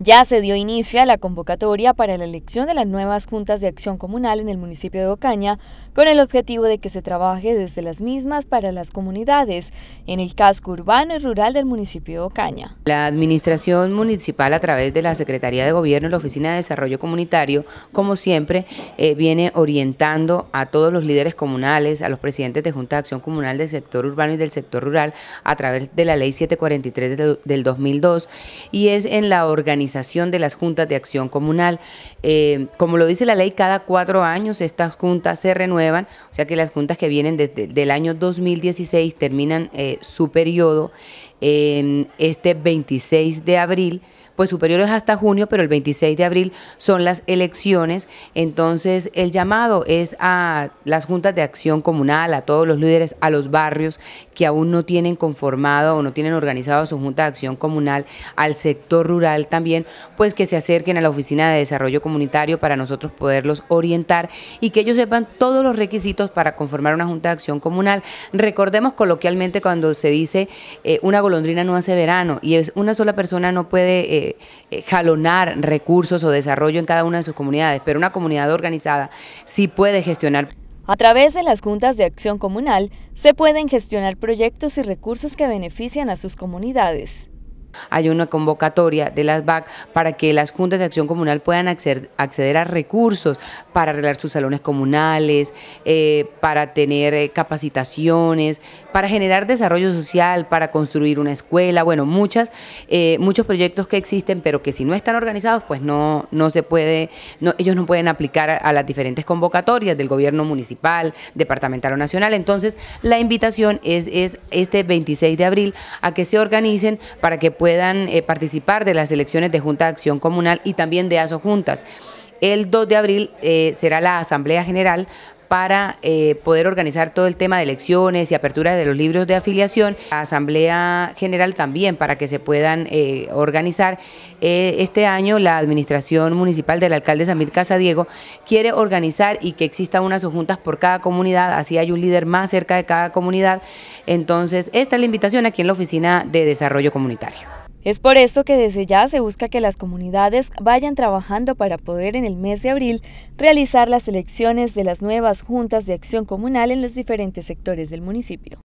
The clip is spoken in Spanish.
Ya se dio inicio a la convocatoria para la elección de las nuevas juntas de acción comunal en el municipio de Ocaña, con el objetivo de que se trabaje desde las mismas para las comunidades en el casco urbano y rural del municipio de Ocaña. La administración municipal a través de la Secretaría de Gobierno y la Oficina de Desarrollo Comunitario, como siempre, eh, viene orientando a todos los líderes comunales, a los presidentes de Junta de Acción Comunal del sector urbano y del sector rural a través de la Ley 743 del 2002 y es en la organización de las juntas de acción comunal. Eh, como lo dice la ley, cada cuatro años estas juntas se renuevan, o sea que las juntas que vienen desde el año 2016 terminan eh, su periodo este 26 de abril pues superiores hasta junio, pero el 26 de abril son las elecciones. Entonces el llamado es a las juntas de acción comunal, a todos los líderes, a los barrios que aún no tienen conformado o no tienen organizado su junta de acción comunal, al sector rural también, pues que se acerquen a la oficina de desarrollo comunitario para nosotros poderlos orientar y que ellos sepan todos los requisitos para conformar una junta de acción comunal. Recordemos coloquialmente cuando se dice eh, una golondrina no hace verano y es una sola persona no puede eh, eh, jalonar recursos o desarrollo en cada una de sus comunidades, pero una comunidad organizada sí puede gestionar. A través de las juntas de acción comunal se pueden gestionar proyectos y recursos que benefician a sus comunidades hay una convocatoria de las BAC para que las juntas de acción comunal puedan acceder, a recursos para arreglar sus salones comunales, eh, para tener eh, capacitaciones, para generar desarrollo social, para construir una escuela, bueno, muchas, eh, muchos proyectos que existen, pero que si no están organizados, pues no, no se puede, no, ellos no pueden aplicar a, las diferentes convocatorias del gobierno municipal, departamental o nacional. Entonces, la invitación es, es este 26 de abril a que se organicen para que puedan puedan eh, participar de las elecciones de Junta de Acción Comunal y también de ASO Juntas. El 2 de abril eh, será la Asamblea General para eh, poder organizar todo el tema de elecciones y apertura de los libros de afiliación, la Asamblea General también para que se puedan organizar. este año la Administración Municipal del alcalde Samir Casadiego quiere organizar y que exista unas juntas por cada comunidad, así hay un líder más cerca de cada comunidad. Entonces, esta es la invitación aquí en la Oficina de Desarrollo Comunitario. Es por eso que desde ya se busca que las comunidades vayan trabajando para poder en el mes de abril realizar las elecciones de las nuevas juntas de acción comunal en los diferentes sectores del municipio.